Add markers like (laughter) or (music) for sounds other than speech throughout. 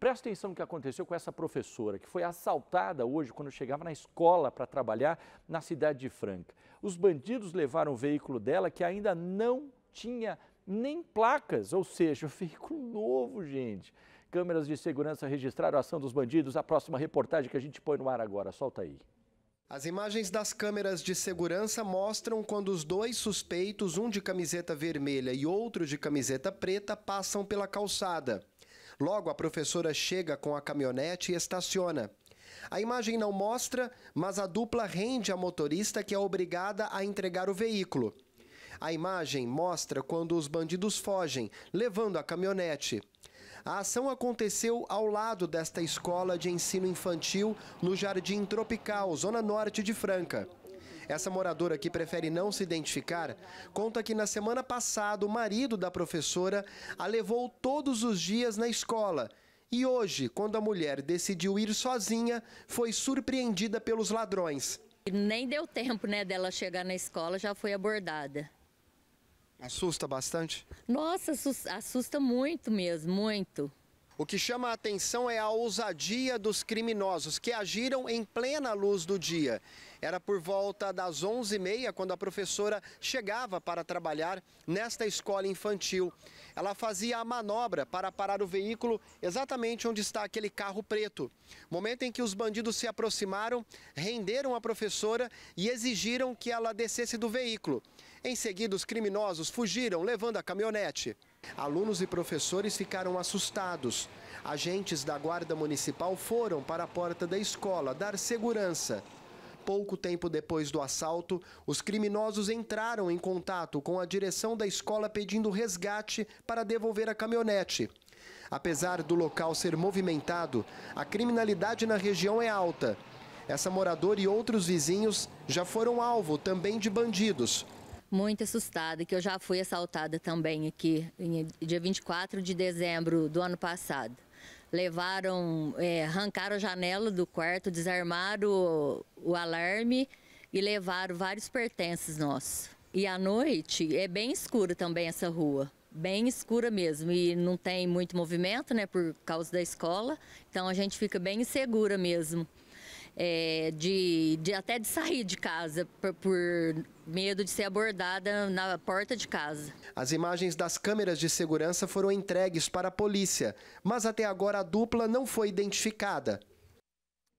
Presta atenção no que aconteceu com essa professora, que foi assaltada hoje quando chegava na escola para trabalhar na cidade de Franca. Os bandidos levaram o veículo dela que ainda não tinha nem placas, ou seja, (laughs) o veículo novo, gente. Câmeras de segurança registraram a ação dos bandidos. A próxima reportagem que a gente põe no ar agora, solta aí. As imagens das câmeras de segurança mostram quando os dois suspeitos, um de camiseta vermelha e outro de camiseta preta, passam pela calçada. Logo, a professora chega com a caminhonete e estaciona. A imagem não mostra, mas a dupla rende a motorista que é obrigada a entregar o veículo. A imagem mostra quando os bandidos fogem, levando a caminhonete. A ação aconteceu ao lado desta escola de ensino infantil no Jardim Tropical, zona norte de Franca. Essa moradora que prefere não se identificar conta que na semana passada o marido da professora a levou todos os dias na escola. E hoje, quando a mulher decidiu ir sozinha, foi surpreendida pelos ladrões. Nem deu tempo né, dela chegar na escola, já foi abordada. Assusta bastante? Nossa, assusta muito mesmo, muito. O que chama a atenção é a ousadia dos criminosos, que agiram em plena luz do dia. Era por volta das 11h30 quando a professora chegava para trabalhar nesta escola infantil. Ela fazia a manobra para parar o veículo exatamente onde está aquele carro preto. Momento em que os bandidos se aproximaram, renderam a professora e exigiram que ela descesse do veículo. Em seguida, os criminosos fugiram, levando a caminhonete. Alunos e professores ficaram assustados. Agentes da Guarda Municipal foram para a porta da escola dar segurança. Pouco tempo depois do assalto, os criminosos entraram em contato com a direção da escola pedindo resgate para devolver a caminhonete. Apesar do local ser movimentado, a criminalidade na região é alta. Essa moradora e outros vizinhos já foram alvo também de bandidos muito assustada, que eu já fui assaltada também aqui, em, dia 24 de dezembro do ano passado. Levaram, é, arrancaram a janela do quarto, desarmaram o, o alarme e levaram vários pertences nossos. E à noite é bem escuro também essa rua, bem escura mesmo, e não tem muito movimento, né, por causa da escola, então a gente fica bem insegura mesmo é, de, de, até de sair de casa por, por medo de ser abordada na porta de casa. As imagens das câmeras de segurança foram entregues para a polícia, mas até agora a dupla não foi identificada.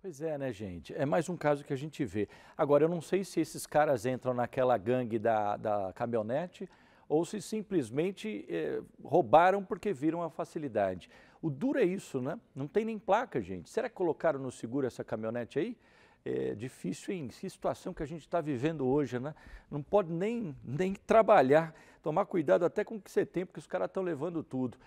Pois é, né, gente? É mais um caso que a gente vê. Agora, eu não sei se esses caras entram naquela gangue da, da caminhonete ou se simplesmente eh, roubaram porque viram a facilidade. O duro é isso, né? Não tem nem placa, gente. Será que colocaram no seguro essa caminhonete aí? É difícil em situação que a gente está vivendo hoje, né? Não pode nem, nem trabalhar. Tomar cuidado até com o que você tem, porque os caras estão levando tudo.